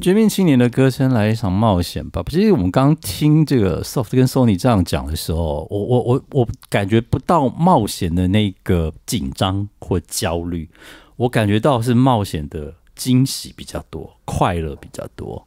绝命青年的歌声，来一场冒险吧！其实我们刚听这个 Soft 跟 Sony 这样讲的时候，我我我我感觉不到冒险的那个紧张或焦虑，我感觉到是冒险的惊喜比较多，快乐比较多。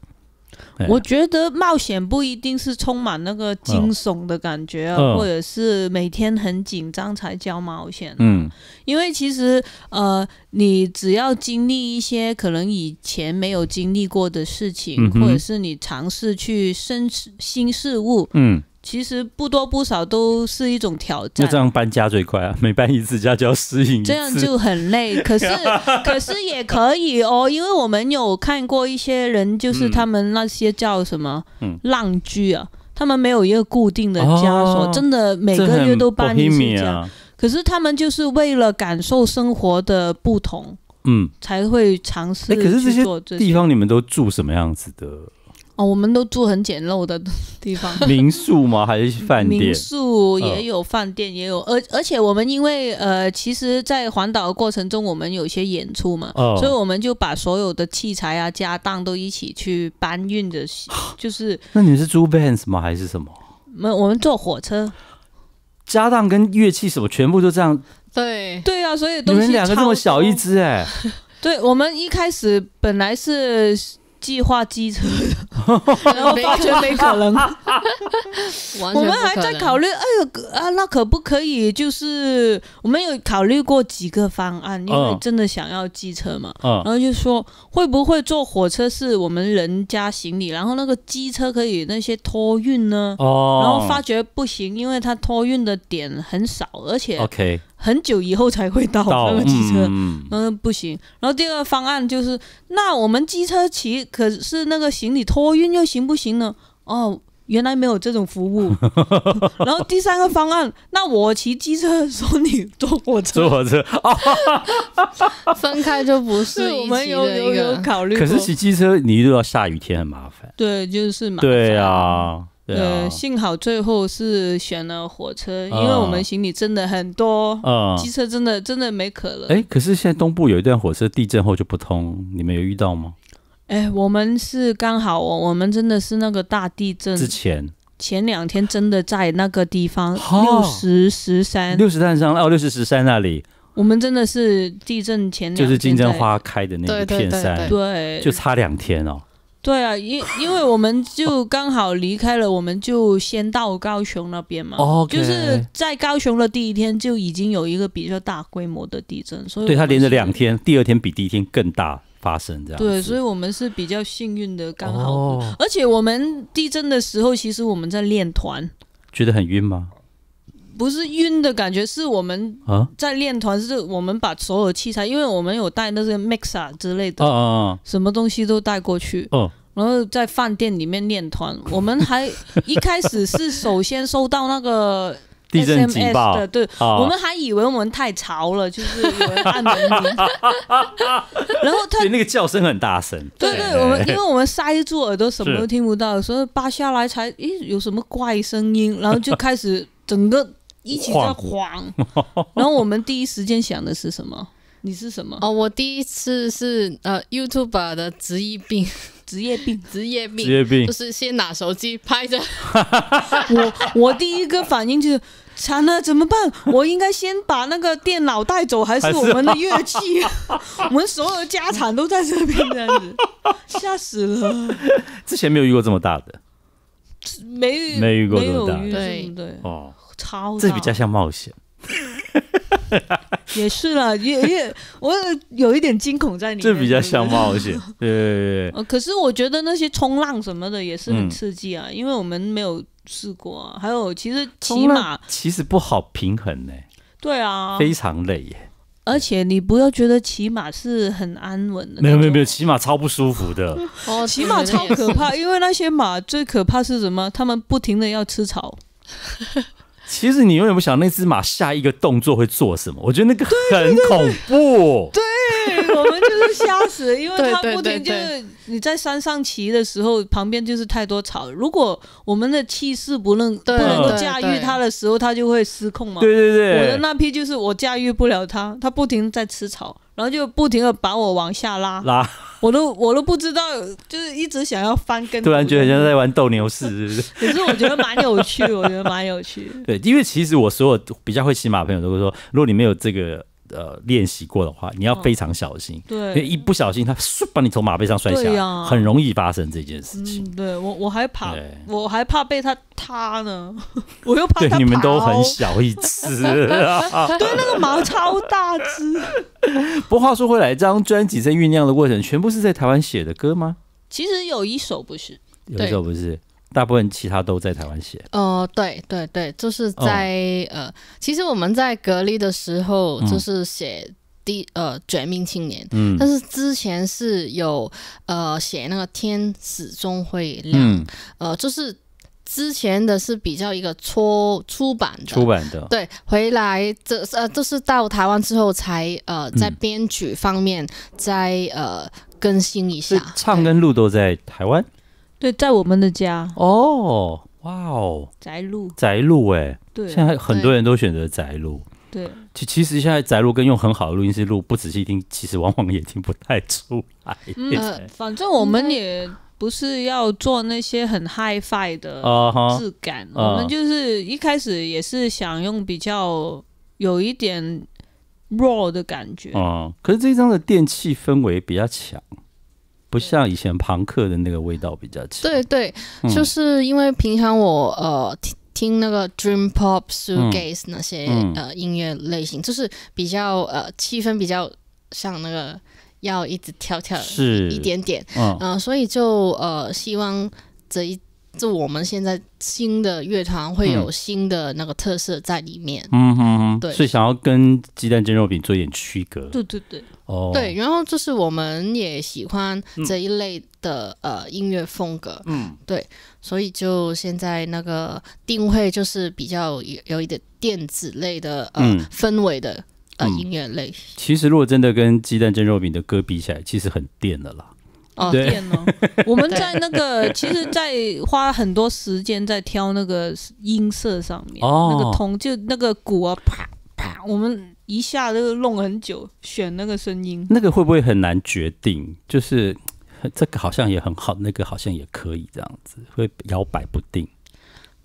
我觉得冒险不一定是充满那个惊悚的感觉，或者是每天很紧张才叫冒险。嗯，因为其实呃，你只要经历一些可能以前没有经历过的事情，或者是你尝试去生新事物，嗯。其实不多不少都是一种挑战。那这样搬家最快啊？每搬一次家就要适应这样就很累。可是 可是也可以哦，因为我们有看过一些人，就是他们那些叫什么浪居啊，他们没有一个固定的家所，真的每个月都搬一次家。可是他们就是为了感受生活的不同，嗯，才会尝试。可是这些地方你们都住什么样子的？哦，我们都住很简陋的 地方，民宿吗？还是饭店？民宿也有，饭店也有。而而且我们因为呃，其实，在环岛的过程中，我们有些演出嘛，所以我们就把所有的器材啊、家当都一起去搬运着，就是。那你是租 b d s 吗？还是什么？没，我们坐火车，家当跟乐器什么全部都这样。对对啊，所以你们两个这么小一只哎。对，我们一开始本来是。计划机车的，后发觉没可能。我们还在考虑，哎呦啊，那可不可以？就是我们有考虑过几个方案，因为真的想要机车嘛。嗯。然后就说会不会坐火车是我们人家行李，然后那个机车可以那些托运呢？哦。然后发觉不行，因为它托运的点很少，而且。OK。很久以后才会到那个机车，嗯，不行。然后第二个方案就是，那我们机车骑，可是那个行李托运又行不行呢？哦，原来没有这种服务。然后第三个方案，那我骑机车的时候你坐火车，坐火车啊，分开就不是我们有有有考虑。可是骑机车，你遇到下雨天很麻烦。对，就是麻烦。对啊。呃，幸好最后是选了火车，因为我们行李真的很多，机车真的真的没可能。哎，可是现在东部有一段火车地震后就不通，你们有遇到吗？哎，我们是刚好我我们真的是那个大地震之前前两天真的在那个地方六十十三，六十三上哦，六十十三那里，我们真的是地震前就是金针花开的那一片山，对，就差两天哦。对啊，因因为我们就刚好离开了，我们就先到高雄那边嘛。哦，就是在高雄的第一天就已经有一个比较大规模的地震，所以对它连着两天，第二天比第一天更大发生这样。对，所以我们是比较幸运的，刚好。哦，而且我们地震的时候，其实我们在练团，觉得很晕吗？不是晕的感觉，是我们在练团，是我们把所有器材，因为我们有带那些 mix 啊之类的，啊啊啊，什么东西都带过去，然后在饭店里面练团，我们还 一开始是首先收到那个地震警报的，对，我们还以为我们太潮了，就是以为按那边，然后他那个叫声很大声，对对，我们因为我们塞住耳朵，什么都听不到，所以扒下来才，咦，有什么怪声音，然后就开始整个。一起在晃，然后我们第一时间想的是什么？你是什么？哦，我第一次是呃，YouTube 的职业病，职业病，职业病，职业病，就是先拿手机拍着。我我第一个反应就是惨了，怎么办？我应该先把那个电脑带走，还是我们的乐器？我们所有的家产都在这边，这样子吓死了。之前没有遇过这么大的，没没遇过这么大的，对对哦。超这比较像冒险，也是啦，也也我有一点惊恐在里面。这比较像冒险，对 对对。呃，可是我觉得那些冲浪什么的也是很刺激啊，因为我们没有试过。还有，其实骑马其实不好平衡呢。对啊，非常累耶。而且你不要觉得骑马是很安稳的，没有没有没有，骑马超不舒服的。哦，骑马超可怕，因为那些马最可怕是什么？他们不停的要吃草。其实你永远不想那只马下一个动作会做什么，我觉得那个很恐怖。对我们就是吓死，因为它不停就是你在山上骑的时候，旁边就是太多草，如果我们的气势不能不能够驾驭它的时候，它就会失控嘛。对对对，我的那匹就是我驾驭不了它，它不停在吃草，然后就不停的把我往下拉拉。我都我都不知道，就是一直想要翻跟头，突然觉得像在玩斗牛不是？可 是我觉得蛮有趣，我觉得蛮有趣。对，因为其实我所有比较会骑马的朋友都会说，如果你没有这个。呃，练习过的话，你要非常小心，因为一不小心，他唰把你从马背上摔下来，很容易发生这件事情。对我，我还怕，我还怕被他塌呢，我又怕你们都很小一只，对那个毛超大只。不过话说回来，这张专辑在酝酿的过程，全部是在台湾写的歌吗？其实有一首不是，有一首不是。大部分其他都在台湾写哦，对对对，就是在呃，其实我们在隔离的时候就是写第呃《绝命青年》，嗯，但是之前是有呃写那个天始终会亮，呃，就是之前的是比较一个出出版的，出版的对，回来这呃就是到台湾之后才呃在编曲方面再呃更新一下，唱跟录都在台湾。对，在我们的家哦，哇哦，宅路，宅录哎，对，现在很多人都选择宅路。对，其其实现在宅录跟用很好的录音室录，不仔细听，其实往往也听不太出来。嗯，反正我们也不是要做那些很 HiFi 的质感，我们就是一开始也是想用比较有一点 Raw 的感觉啊。可是这张的电器氛围比较强。不像以前朋克的那个味道比较强，对对，就是因为平常我呃听听那个 dream pop、s u gaze 那些呃音乐类型，就是比较呃气氛比较像那个要一直跳跳是一点点，嗯，所以就呃希望这一。就我们现在新的乐团会有新的那个特色在里面，嗯哼哼，对，所以想要跟鸡蛋煎肉饼做一点区隔，对对对，哦，对，然后就是我们也喜欢这一类的呃音乐风格，嗯，对，所以就现在那个定位就是比较有有一点电子类的呃氛围的呃音乐类。其实如果真的跟鸡蛋煎肉饼的歌比起来，其实很电的啦。哦，电哦，我们在那个，其实，在花很多时间在挑那个音色上面，那个通就那个鼓啊，啪啪，我们一下就弄弄很久，选那个声音，那个会不会很难决定？就是这个好像也很好，那个好像也可以这样子，会摇摆不定。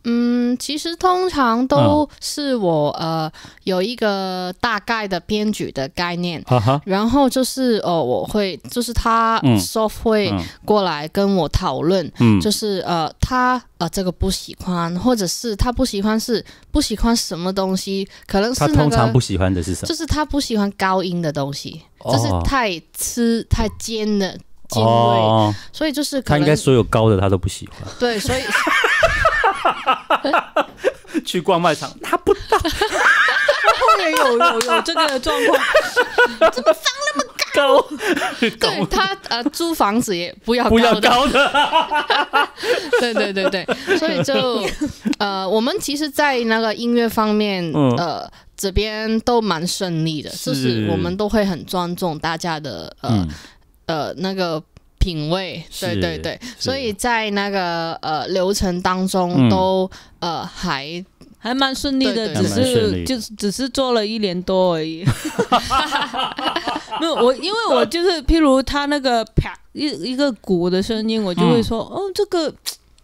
嗯，其实通常都是我呃有一个大概的编剧的概念，然后就是哦，我会就是他 soft 会过来跟我讨论，就是呃他呃这个不喜欢，或者是他不喜欢是不喜欢什么东西，可能是他通常不喜欢的是什么？就是他不喜欢高音的东西，就是太吃太尖的，哦，所以就是可能他应该所有高的他都不喜欢，对，所以。去逛卖场拿不到，后面有有有这个状况，怎么放那么高？对，他呃租房子也不要不要高的，对对对对，所以就呃我们其实，在那个音乐方面，呃这边都蛮顺利的，就是我们都会很尊重大家的呃呃那个。品味，对对对，所以在那个呃流程当中都呃还还蛮顺利的，只是就只是做了一年多而已。没有我，因为我就是譬如他那个啪一一个鼓的声音，我就会说哦这个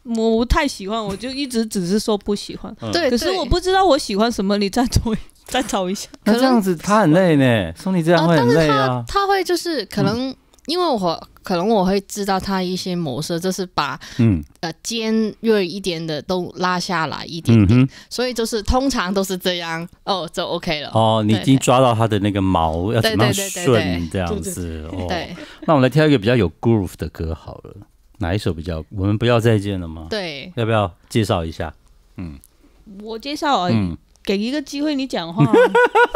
我不太喜欢，我就一直只是说不喜欢。对，可是我不知道我喜欢什么，你再做 再找一下。那这样子他很累呢，送你这样会累啊。他会就是可能。因为我可能我会知道他一些模式，就是把嗯呃尖锐一点的都拉下来一点点，所以就是通常都是这样哦，就 OK 了。哦，你已经抓到他的那个毛要怎样顺这样子。对，那我们来挑一个比较有 groove 的歌好了，哪一首比较？我们不要再见了吗？对，要不要介绍一下？嗯，我介绍而已。给一个机会你讲话，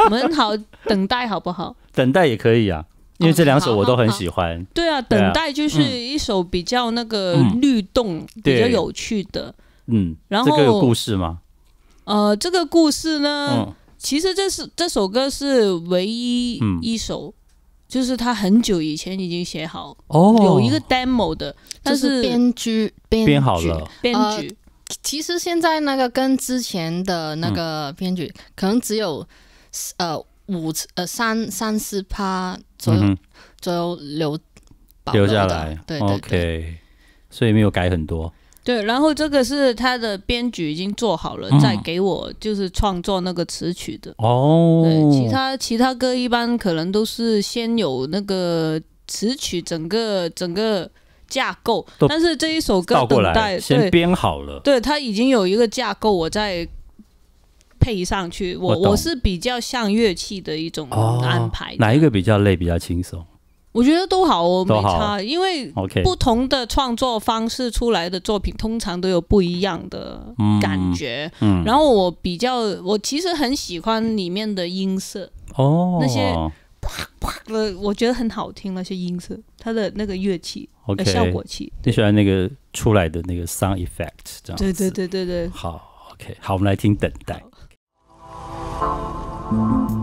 我们好等待好不好？等待也可以啊。因为这两首我都很喜欢。对啊，等待就是一首比较那个律动比较有趣的。嗯，然后这个有故事吗？呃，这个故事呢，其实这是这首歌是唯一一首，就是他很久以前已经写好哦，有一个 demo 的，但是编剧编好了。编剧，其实现在那个跟之前的那个编剧可能只有呃。五呃三三四趴左右左右留留下来，对对对，所以没有改很多。对，然后这个是他的编剧已经做好了，再给我就是创作那个词曲的。哦，对，其他其他歌一般可能都是先有那个词曲整个整个架构，但是这一首歌等待来先编好了，对，他已经有一个架构，我在。配上去，我我是比较像乐器的一种安排。哪一个比较累，比较轻松？我觉得都好，我没差。因为不同的创作方式出来的作品，通常都有不一样的感觉。嗯，然后我比较，我其实很喜欢里面的音色哦，那些啪啪，的，我觉得很好听那些音色，它的那个乐器、效果器。你喜欢那个出来的那个 sound effect，这样？对对对对对。好，OK，好，我们来听《等待》。Thank you.